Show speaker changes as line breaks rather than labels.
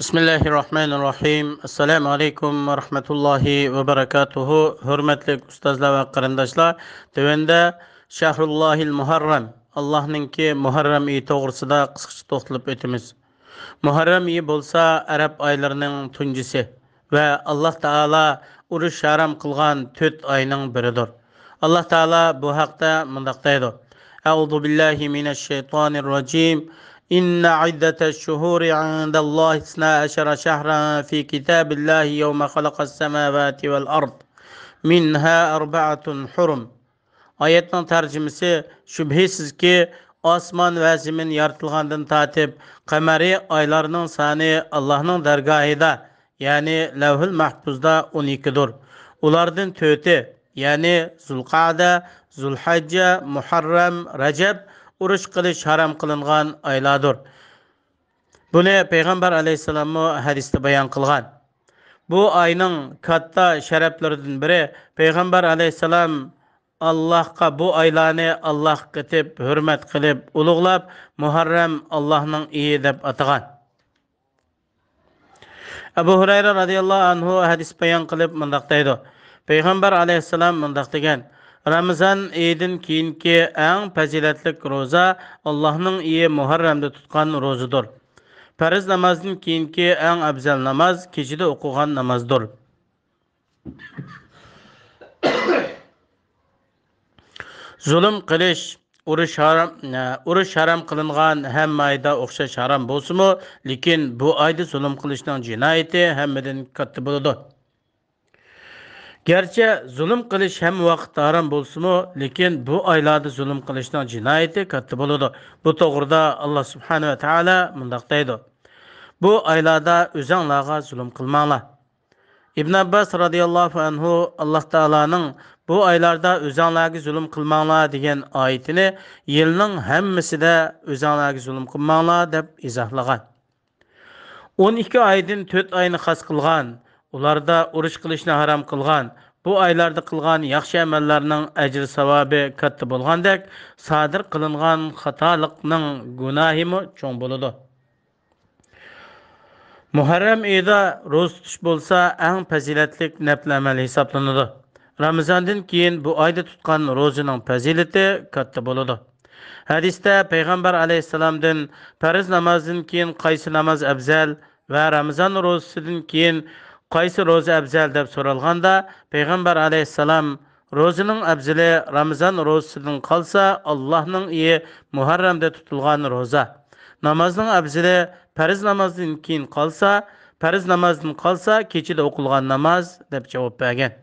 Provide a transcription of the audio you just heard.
bismillahi rohmanir rohim assalomu alaykum va rahmatullohi va barakatuhu hurmatli ustozlar va qarindoshlar tuanda shahrullohil muharram allohningki muharram iyi to'g'risida qisqacha to'xtalib o'tamiz muharram iyi bo'lsa arab oylarining tunjisi va alloh taolo urush haram qilgan to'rt oyning biridir alloh taolo bu haqda mundoq deydi أعوذ بالله من الشيطان الرجيم إن عدة الشهور عند الله اثنا عشر شهرا في كتاب الله يوم خلق السماوات والأرض minha erbaatun hurum. Ayetin tercümesi şübhisiz ki asman ve zemin yaratılgandan tatip kameri aylarının sani Allah'ın dergahida yani levhül mahpuzda 12'dur. Ulardan töte yani Zulkada, Zulhacca, Muharrem, Recep urush qilish harom qilingan oylardir buni payg'ambar alayhissalommu hadisda bayon qilgan bu oyning katta sharaflaridan biri payg'ambar alayhissalom allohga bu oylarni allohga deb hurmat qilib ulug'lab muharram allohning iyi deb atagan abu hurayra roziyallohu anhu hadis bayon qilib mundoq deydi payg'ambar alayhissalom mundoq degan рамазан ейдін кейінгі әң пәзелетлік роза аллаһның ие мұхаррамды тұтқан розыдыр пәріз намаздың кейінгі әң әбзел намаз кешеде оқыған намаздыр зұлым қылыш ұрыш харам ұрыш харам қылынған һәм айда ұқсас харам болсымы лекен бұл айды зұлым қылыштың жинайты һәммеден қатты болады garchi zulm qilish hamma vaqtda harom bo'lsinmi lekin bu oylarda zulm qilishning jinoyati katta bo'ladi bu to'g'rida alloh subhanava taolo mundoq deydi bu oylarda o'zanglarga zulm qilmanglar ibn abbas roziyallohu anhu alloh taoloning bu oylarda o'zinglarga zulm qilmanglar degan oyatini yilning hammasida o'zinglarga zulm qilmanglar deb izohlagan o'n ikki oydin to'rt oyni xos qilgan ularda urush qilishni harom qilgan bu oylarda qilgan yaxshi amallarning ajri savobi katta bo'lgandek sodir qilingan xatoliqning gunohimi cho'ng bo'ladi muharram oyida ro'z tutish bo'lsa eng fazilatli nafl amal hisoblanadi ramazondan keyin bu oyda tutgan ro'zining fazilati katta bo'ladi hadisda payg'ambar alayhissalomdan farz namozdan keyin qaysi namoz afzal va ramazon ro'zasidan keyin қайсы роза әбзел деп соралғанда пайғамбар алейхисалам розының әбзілі рамазан розасының қалса аллаһның үйі мұхаррамда тұтылған роза намаздың әбзілі пәріз намаздан кейін қалса пәріз намаздан қалса кешеде оқылған намаз деп жауап берген